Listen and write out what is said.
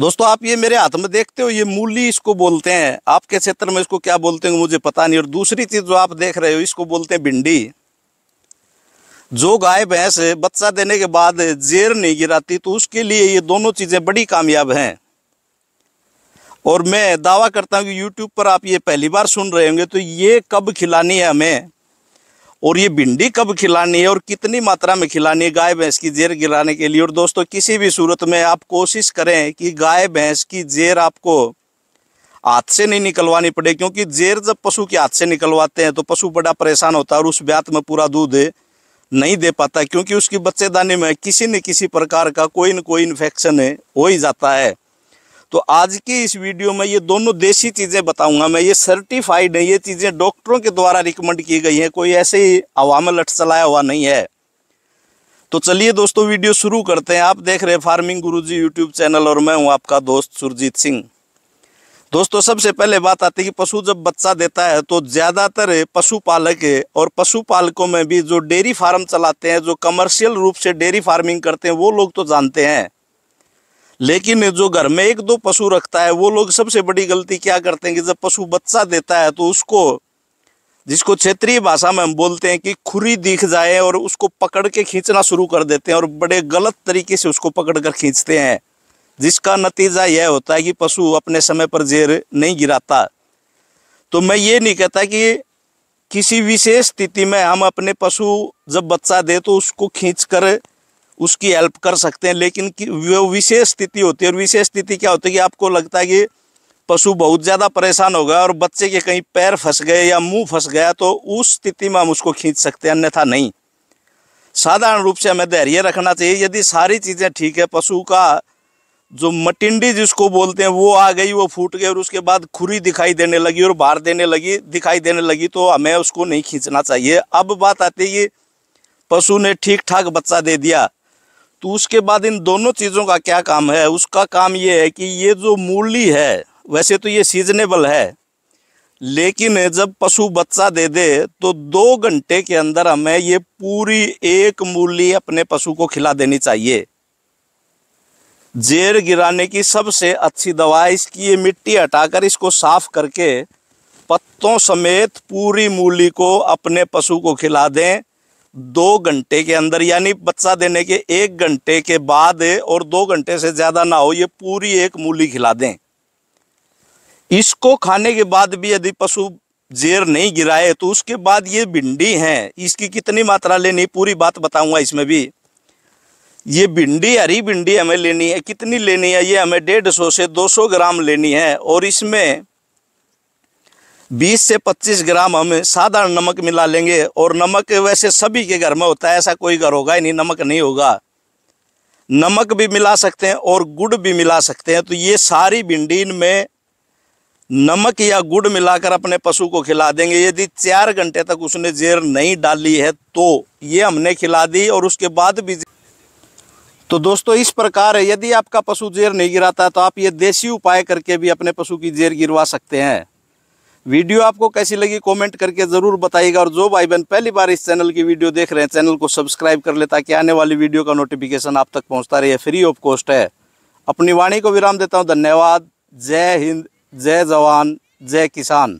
दोस्तों आप ये मेरे हाथ में देखते हो ये मूली इसको बोलते हैं आपके क्षेत्र में इसको क्या बोलते हैं मुझे पता नहीं और दूसरी चीज़ जो आप देख रहे हो इसको बोलते हैं भिंडी जो गाय भैंस बच्चा देने के बाद जेर नहीं गिराती तो उसके लिए ये दोनों चीज़ें बड़ी कामयाब हैं और मैं दावा करता हूँ कि यूट्यूब पर आप ये पहली बार सुन रहे होंगे तो ये कब खिलानी है हमें और ये भिंडी कब खिलानी है और कितनी मात्रा में खिलानी है गाय भैंस की जेर गिराने के लिए और दोस्तों किसी भी सूरत में आप कोशिश करें कि गाय भैंस की जेर आपको हाथ से नहीं निकलवानी पड़े क्योंकि जेर जब पशु के हाथ से निकलवाते हैं तो पशु बड़ा परेशान होता है और उस ब्यात में पूरा दूध नहीं दे पाता क्योंकि उसकी बच्चेदानी में किसी न किसी प्रकार का कोई न कोई इन्फेक्शन हो ही जाता है तो आज की इस वीडियो में ये दोनों देसी चीज़ें बताऊंगा मैं ये सर्टिफाइड है ये चीज़ें डॉक्टरों के द्वारा रिकमेंड की गई हैं कोई ऐसे ही हवा में लट चलाया हुआ नहीं है तो चलिए दोस्तों वीडियो शुरू करते हैं आप देख रहे हैं फार्मिंग जी यूट्यूब चैनल और मैं हूँ आपका दोस्त सुरजीत सिंह दोस्तों सबसे पहले बात आती है कि पशु जब बच्चा देता है तो ज़्यादातर पशुपालक और पशुपालकों में भी जो डेयरी फार्म चलाते हैं जो कमर्शियल रूप से डेयरी फार्मिंग करते हैं वो लोग तो जानते हैं लेकिन जो घर में एक दो पशु रखता है वो लोग सबसे बड़ी गलती क्या करते हैं कि जब पशु बच्चा देता है तो उसको जिसको क्षेत्रीय भाषा में हम बोलते हैं कि खुरी दिख जाए और उसको पकड़ के खींचना शुरू कर देते हैं और बड़े गलत तरीके से उसको पकड़ कर खींचते हैं जिसका नतीजा यह होता है कि पशु अपने समय पर जेर नहीं गिराता तो मैं ये नहीं कहता कि किसी विशेष स्थिति में हम अपने पशु जब बच्चा दे तो उसको खींच कर उसकी हेल्प कर सकते हैं लेकिन वो विशेष स्थिति होती है और विशेष स्थिति क्या होती है कि आपको लगता है कि पशु बहुत ज़्यादा परेशान हो गया और बच्चे के कहीं पैर फंस गए या मुंह फंस गया तो उस स्थिति में हम उसको खींच सकते हैं अन्यथा नहीं साधारण रूप से हमें धैर्य रखना चाहिए यदि सारी चीज़ें ठीक है पशु का जो मटिंडी जिसको बोलते हैं वो आ गई वो फूट गई और उसके बाद खुरी दिखाई देने लगी और बाहर देने लगी दिखाई देने लगी तो हमें उसको नहीं खींचना चाहिए अब बात आती है पशु ने ठीक ठाक बच्चा दे दिया तो उसके बाद इन दोनों चीज़ों का क्या काम है उसका काम ये है कि ये जो मूली है वैसे तो ये सीजनेबल है लेकिन जब पशु बच्चा दे दे तो दो घंटे के अंदर हमें ये पूरी एक मूली अपने पशु को खिला देनी चाहिए जेर गिराने की सबसे अच्छी दवा इसकी ये मिट्टी हटाकर इसको साफ करके पत्तों समेत पूरी मूली को अपने पशु को खिला दें दो घंटे के अंदर यानी बच्चा देने के एक घंटे के बाद और दो घंटे से ज़्यादा ना हो ये पूरी एक मूली खिला दें इसको खाने के बाद भी यदि पशु जेर नहीं गिराए तो उसके बाद ये भिंडी है इसकी कितनी मात्रा लेनी पूरी बात बताऊंगा इसमें भी ये भिंडी हरी भिंडी हमें लेनी है कितनी लेनी है ये हमें डेढ़ सौ से दो सौ ग्राम लेनी है और इसमें बीस से पच्चीस ग्राम हम साधारण नमक मिला लेंगे और नमक वैसे सभी के घर में होता है ऐसा कोई घर होगा ही नहीं नमक नहीं होगा नमक भी मिला सकते हैं और गुड़ भी मिला सकते हैं तो ये सारी भिंडी में नमक या गुड़ मिलाकर अपने पशु को खिला देंगे यदि चार घंटे तक उसने जेर नहीं डाली है तो ये हमने खिला दी और उसके बाद भी तो दोस्तों इस प्रकार है यदि आपका पशु जेर नहीं गिराता तो आप ये देसी उपाय करके भी अपने पशु की जेर गिरवा सकते हैं वीडियो आपको कैसी लगी कमेंट करके ज़रूर बताइएगा और जो भाई बहन पहली बार इस चैनल की वीडियो देख रहे हैं चैनल को सब्सक्राइब कर ले ताकि आने वाली वीडियो का नोटिफिकेशन आप तक पहुंचता रहे फ्री ऑफ कॉस्ट है अपनी वाणी को विराम देता हूं धन्यवाद जय हिंद जय जवान जय किसान